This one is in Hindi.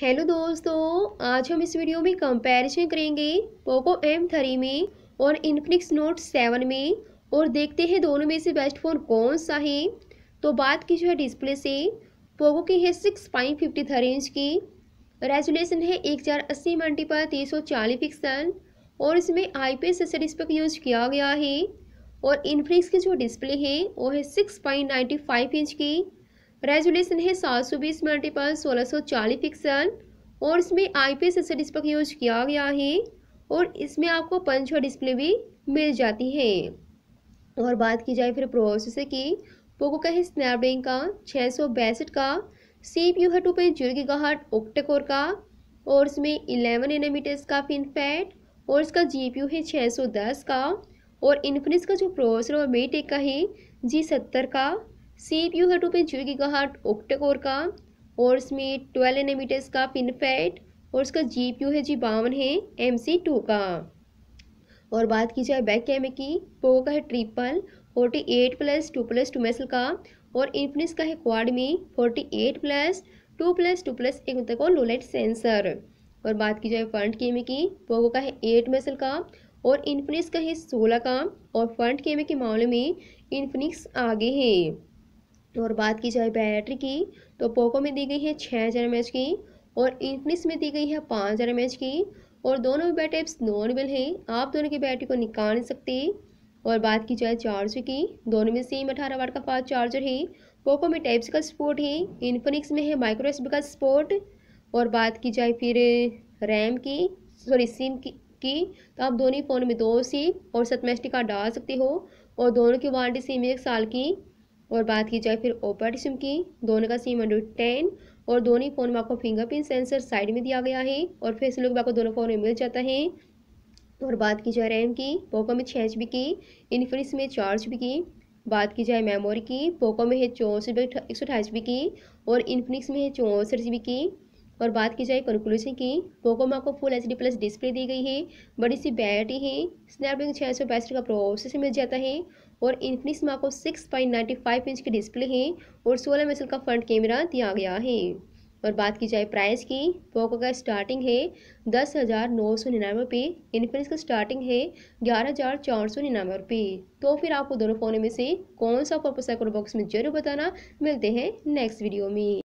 हेलो दोस्तों आज हम इस वीडियो में कंपैरिजन करेंगे पोको एम थ्री में और इन्फिनिक्स नोट सेवन में और देखते हैं दोनों में से बेस्ट फ़ोन कौन सा है तो बात की जो है डिस्प्ले से पोको की है six point fifty three inch की रेजुलेशन है एक हज़ार अस्सी मंटी पर तीन सौ चालीस पिक्सल और इसमें आई पी एस एस का यूज किया गया है और इन्फिनिक्स की जो डिस्प्ले है वो है six point ninety five inch की रेजुलेशन है सात सौ बीस मल्टीपल सोलह सौ चालीस पिक्सल और इसमें आई पी एस डिस्प्ले का यूज किया गया है और इसमें आपको पंच और डिस्प्ले भी मिल जाती है और बात की जाए फिर प्रोसेसर की पोको का है स्नैपड्रैगन का छः सौ बैसठ का सी पी यू है टू पॉइंट जीरो की गाहट ओक्टेकोर का और इसमें इलेवन एनामीटर्स का फिन फैट और इसका जी पी यू है छः सौ दस का और इन्फिनिक्स का जो प्रोसेसर है मीटेक का है जी सत्तर का सी पी यू है टू पे की गिगाहाट ओक्टेकोर का और इसमें ट्वेल्व एनमीटर्स का पिनफेट और इसका जी पी है जी बावन है एम सी टू का और बात की जाए बैक कैमरे की पो तो का है triple forty eight plus two plus two मैसल का और इन्फिनिक्स का है क्वाड में forty eight plus two plus two plus एक मतलब और लोलाइट सेंसर और बात की जाए फ्रंट कैमरे की पोगो तो का है एट मैसल का और इन्फिनिक्स का है सोलह का और फ्रंट कैमरे के मामले में इन्फिनिक्स आगे है और बात की जाए बैटरी की तो पोको में दी गई है छः हज़ार एम की और इन्फिनिक्स में दी गई है पाँच हज़ार एम की और दोनों बैट नॉर्मल हैं आप दोनों की बैटरी को निकाल नहीं सकते और बात की जाए चार्जर की दोनों में सेम अठारह वाट का फास्ट चार्जर है पोको में टाइप्स का सपोर्ट है इन्फिनिक्स में है माइक्रो एस का सपोर्ट और बात की जाए फिर रैम की सॉरी सिम की की तो आप दोनों ही फ़ोन में दो सिम और सतमेस्टी का डाल सकते हो और दोनों की वारंटी सिम एक साल की और बात की जाए फिर ओपर सिम की दोनों का सिम हंड्रेड टेन और दोनों ही फ़ोन में आपको फिंगरप्रिंट सेंसर साइड में दिया गया है और फेस लुक आपको दोनों फ़ोन में मिल जाता है और बात की जाए रैम की पोको में छः एच बी की इन्फिनिक्स में चार एच बी की बात की जाए मेमोरी की पोको में है चौंसठ एक सौ अठाईस की और इन्फिनिक्स में है चौंसठ जी की और बात की जाए कंक्लूजन की पोको में आपको full H D plus display दी गई है बड़ी सी बैटरी है स्नैपड्रैगन छः सौ पैंसठ का प्रोसेसर मिल जाता है और इनफिनिक्स में आपको six point ninety five inch की डिस्प्ले है और सोलह मेसल का फ्रंट कैमरा दिया गया है और बात की जाए प्राइस की पोको का स्टार्टिंग है दस हज़ार नौ सौ निन्यानवे रुपये इन्फिनिक्स का स्टार्टिंग है ग्यारह हज़ार चार सौ निन्यानवे रुपये तो फिर आपको दोनों फ़ोनों में से कौन सा पर्पस है बॉक्स में जरूर बताना मिलते हैं नेक्स्ट वीडियो में